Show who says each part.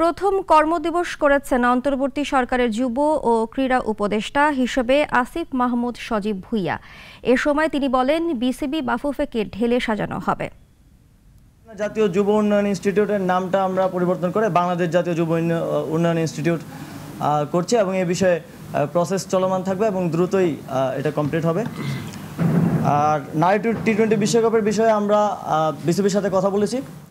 Speaker 1: প্রথম কর্মদিবস করেছেন অন্তর্বর্তী সরকারের যুব ও ক্রীড়া উপদেষ্টা হিসেবে আসিফ মাহমুদ সজীব ভুইয়া এ সময় তিনি বলেন বিসিবি বাফুফেকে ঢেলে সাজানো হবে
Speaker 2: জাতীয় যুব উন্নয়ন ইনস্টিটিউটের নামটা আমরা পরিবর্তন করে বাংলাদেশ জাতীয় যুব উন্নয়ন ইনস্টিটিউট করছে এবং এ বিষয়ে প্রসেস চলমান থাকবে এবং দ্রুতই এটা কমপ্লিট হবে আর নারী টি টোয়েন্টি বিশ্বকাপের বিষয়ে আমরা বিসিবির সাথে কথা বলেছি